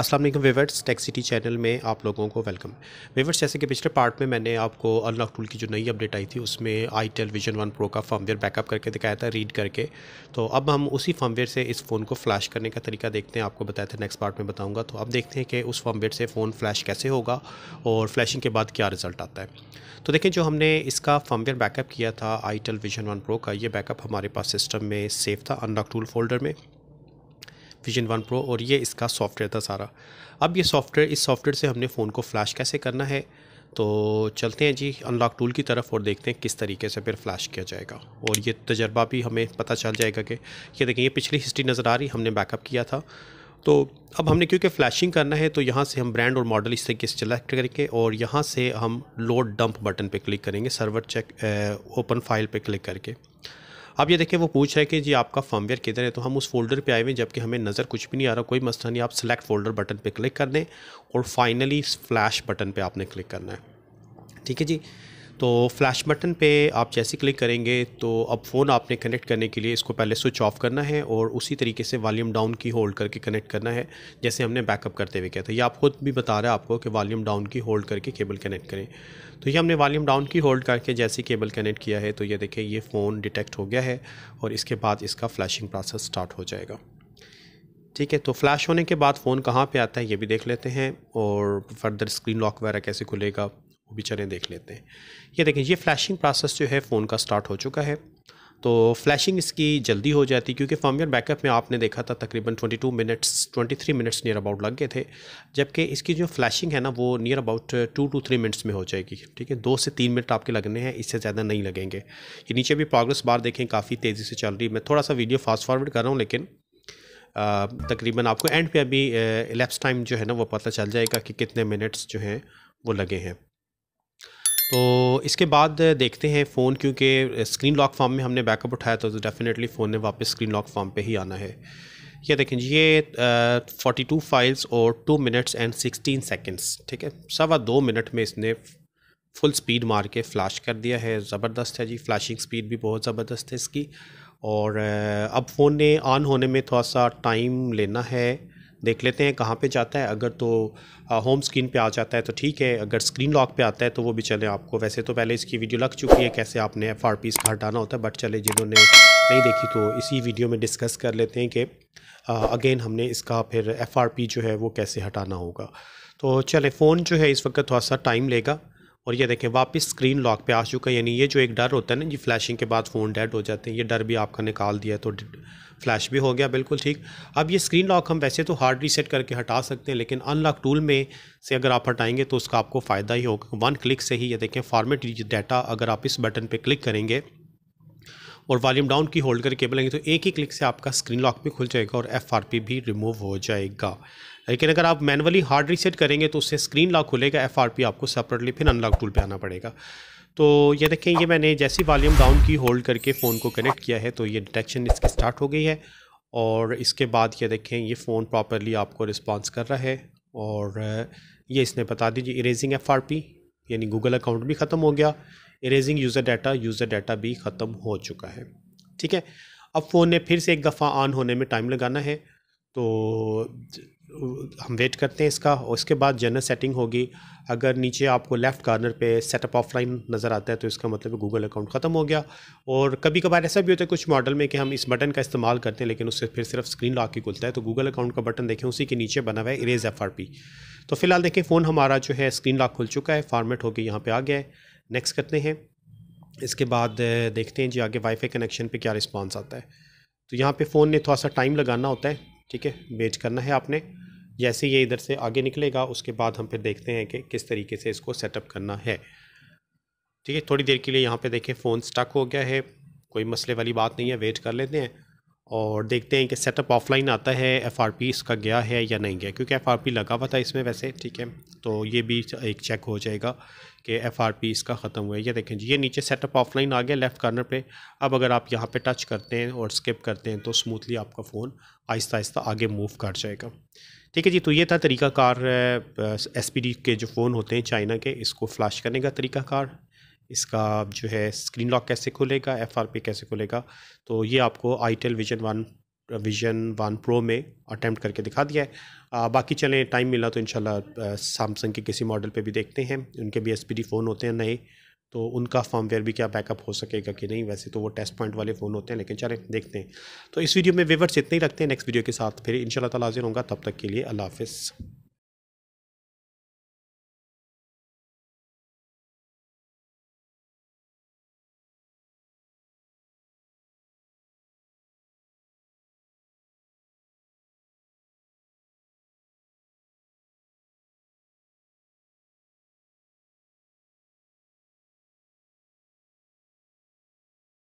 अस्सलाम वालेकुम weavers टैक्सीटी channel में आप लोगों को वेलकम वेवर्स जैसे कि पिछले पार्ट में मैंने आपको अनलॉक टूल की जो नई अपडेट आई थी उसमें itel vision one pro का फर्मवेयर बैकअप करके दिखाया था रीड करके तो अब हम उसी फर्मवेयर से इस फ़ोन को फ्लैश करने का तरीका देखते हैं आपको बताया था नेक्स्ट पार्ट में बताऊँगा तो अब देखते हैं कि उस फर्मवेयर से फ़ोन फ्लैश कैसे होगा और फ्लैशिंग के बाद क्या रिजल्ट आता है तो देखें जो हमने इसका फर्मवेयर बैकअप किया था itel vision one pro का ये बैकअप हमारे पास सिस्टम में सेफ था अनलॉक टूल फोल्डर में विजन वन प्रो और ये इसका सॉफ्टवेयर था सारा अब ये सॉफ्टवेयर इस सॉफ्टवेयर से हमने फ़ोन को फ्लैश कैसे करना है तो चलते हैं जी अनलॉक टूल की तरफ और देखते हैं किस तरीके से फिर फ्लैश किया जाएगा और ये तजर्बा भी हमें पता चल जाएगा कि ये देखें ये पिछली हिस्ट्री नज़र आ रही हमने बैकअप किया था तो अब हमने क्योंकि फ्लैशिंग करना है तो यहाँ से हम ब्रांड और मॉडल इस तरीके से सेलेक्ट करेंगे और यहाँ से हम लोड डंप बटन पे क्लिक करेंगे सर्वर चेक ओपन फाइल पे क्लिक करके अब ये देखिए वो पूछ रहे कि जी आपका फर्मवेयर किधर है तो हम उस फोल्डर पे आए हुए जबकि हमें नज़र कुछ भी नहीं आ रहा कोई मसला नहीं आप सेलेक्ट फोल्डर बटन पे क्लिक कर दें और फाइनली फ्लैश बटन पे आपने क्लिक करना है ठीक है जी तो फ्लैश बटन पे आप जैसे क्लिक करेंगे तो अब फ़ोन आपने कनेक्ट करने के लिए इसको पहले स्विच ऑफ करना है और उसी तरीके से वॉल्यूम डाउन की होल्ड करके कनेक्ट करना है जैसे हमने बैकअप करते हुए किया था ये आप खुद भी बता रहा है आपको कि वॉल्यूम डाउन की होल्ड करके केबल कनेक्ट करें तो ये हमने वॉल्यूम डाउन की होल्ड करके जैसे केबल कनेक्ट किया है तो ये देखें ये फ़ोन डिटेक्ट हो गया है और इसके बाद इसका फ्लैशिंग प्रोसेस स्टार्ट हो जाएगा ठीक है तो फ्लैश होने के बाद फ़ोन कहाँ पे आता है ये भी देख लेते हैं और फर्दर स्क्रीन लॉक वगैरह कैसे खुलेगा वो भी चले देख लेते हैं ये देखें ये फ्लैशिंग प्रोसेस जो है फ़ोन का स्टार्ट हो चुका है तो फ्लैशिंग इसकी जल्दी हो जाती क्योंकि फॉर्मवेयर बैकअप में आपने देखा था तकरीबन 22 मिनट्स 23 मिनट्स नियर अबाउट लग गए थे जबकि इसकी जो फ्लैशिंग है ना वो near about two two three minutes में हो जाएगी ठीक है दो से तीन मिनट आपके लगने हैं इससे ज़्यादा नहीं लगेंगे ये नीचे भी प्रोग्रेस बार देखें काफ़ी तेज़ी से चल रही मैं थोड़ा सा वीडियो फास्ट फॉरवर्ड कर रहा हूँ लेकिन तकरीबन आपको एंड पे अभी लैप्स टाइम जो है ना वो पता चल जाएगा कि कितने मिनट्स जो हैं वो लगे हैं तो इसके बाद देखते हैं फ़ोन क्योंकि स्क्रीन लॉक फॉर्म में हमने बैकअप उठाया तो डेफ़िनेटली फ़ोन ने वापस स्क्रीन लॉक फॉर्म पे ही आना है ये देखें जी ये फोर्टी टू फाइल्स और two minutes and sixteen seconds ठीक है सवा दो मिनट में इसने फुल स्पीड मार के फ्लैश कर दिया है ज़बरदस्त है जी फ्लैशिंग स्पीड भी बहुत ज़बरदस्त है इसकी और अब फ़ोन ने ऑन होने में थोड़ा सा टाइम लेना है देख लेते हैं कहाँ पे जाता है अगर तो होम स्क्रीन पे आ जाता है तो ठीक है अगर स्क्रीन लॉक पे आता है तो वो भी चले आपको वैसे तो पहले इसकी वीडियो लग चुकी है कैसे आपने एफ आर पी हटाना होता है बट चले जिन्होंने नहीं देखी तो इसी वीडियो में डिस्कस कर लेते हैं कि अगेन हमने इसका फिर एफ आर पी जो है वो कैसे हटाना होगा तो चले फ़ोन जो है इस वक्त थोड़ा सा टाइम लेगा और ये देखें वापस स्क्रीन लॉक पे आ चुका है यानी ये जो एक डर होता है ना ये फ्लैशिंग के बाद फ़ोन डेड हो जाते हैं ये डर भी आपका निकाल दिया तो फ्लैश भी हो गया बिल्कुल ठीक अब ये स्क्रीन लॉक हम वैसे तो हार्ड रीसेट करके हटा सकते हैं लेकिन अनलॉक टूल में से अगर आप हटाएंगे तो उसका आपको फ़ायदा ही होगा वन क्लिक से ही ये देखें फॉर्मेट डाटा अगर आप इस बटन पर क्लिक करेंगे और वॉल्यूम डाउन की होल्ड करके बोलेंगे तो एक ही क्लिक से आपका स्क्रीन लॉक भी खुल जाएगा और एफ भी रिमूव हो जाएगा लेकिन अगर आप मैनुअली हार्ड रीसेट करेंगे तो उससे स्क्रीन लॉक खुलेगा एफ आपको सेपरेटली फिर अनलॉक टूल पर आना पड़ेगा तो ये देखें ये मैंने जैसी वॉल्यूम डाउन की होल्ड करके फ़ोन को कनेक्ट किया है तो ये डिटेक्शन इसकी स्टार्ट हो गई है और इसके बाद ये देखें ये फ़ोन प्रॉपरली आपको रिस्पॉन्स कर रहा है और ये इसने बता दीजिए इरेजिंग एफ आर पी यानी गूगल अकाउंट भी ख़त्म हो गया erasing user data user data भी ख़त्म हो चुका है ठीक है अब फ़ोन ने फिर से एक दफ़ा ऑन होने में टाइम लगाना है तो हम वेट करते हैं इसका और इसके बाद जनरल सेटिंग होगी अगर नीचे आपको लेफ़्ट कार्नर पे सेटअप ऑफलाइन नज़र आता है तो इसका मतलब गूगल अकाउंट ख़त्म हो गया और कभी कभार ऐसा भी होता है कुछ मॉडल में कि हम इस बटन का इस्तेमाल करते हैं लेकिन उससे फिर सिर्फ स्क्रीन लॉक ही खुलता है तो गूगल अकाउंट का बटन देखें उसी के नीचे बना हुआ है इरेज एफ तो फिलहाल देखें फ़ोन हमारा जो है स्क्रीन लॉक खुल चुका है फॉर्मेट होकर यहाँ पर आ गया है नेक्स्ट करते हैं इसके बाद देखते हैं जी आगे वाईफाई कनेक्शन पे क्या रिस्पॉन्स आता है तो यहाँ पे फ़ोन ने थोड़ा सा टाइम लगाना होता है ठीक है वेट करना है आपने जैसे ये इधर से आगे निकलेगा उसके बाद हम फिर देखते हैं कि किस तरीके से इसको सेटअप करना है ठीक है थोड़ी देर के लिए यहाँ पे देखें फ़ोन स्टक हो गया है कोई मसले वाली बात नहीं है वेट कर लेते हैं और देखते हैं कि सेटअप ऑफलाइन आता है एफ आर पी इसका गया है या नहीं गया क्योंकि एफ आर पी लगा हुआ था इसमें वैसे ठीक है तो ये भी एक चेक हो जाएगा कि एफ आर पी इसका ख़त्म हुआ है ये देखें जी ये नीचे सेटअप ऑफलाइन आ गया लेफ़्ट कॉर्नर पे अब अगर आप यहाँ पे टच करते हैं और स्किप करते हैं तो स्मूथली आपका फ़ोन आहिस्ता आहिस्ता आगे मूव कर जाएगा ठीक है जी तो ये था तरीका कार एस पी डी के जो फ़ोन होते हैं चाइना के इसको फ्लैश करने का तरीका कार इसका जो है स्क्रीन लॉक कैसे खुलेगा एफ आर पी कैसे खुलेगा तो ये आपको itel vision one vision one pro में अटैम्प्ट करके दिखा दिया है आ, बाकी चलें टाइम मिला तो इन सैमसंग के किसी मॉडल पे भी देखते हैं उनके भी एस फ़ोन होते हैं नए तो उनका फॉर्मवेयर भी क्या बैकअप हो सकेगा कि नहीं वैसे तो वो टेस्ट पॉइंट वाले फ़ोन होते हैं लेकिन चलें देखते हैं तो इस वीडियो में वेवर्स इतने ही रखते हैं नेक्स्ट वीडियो के साथ फिर इन शाला हाजिर होगा तब तक के लिए अल्लाह हाफिज़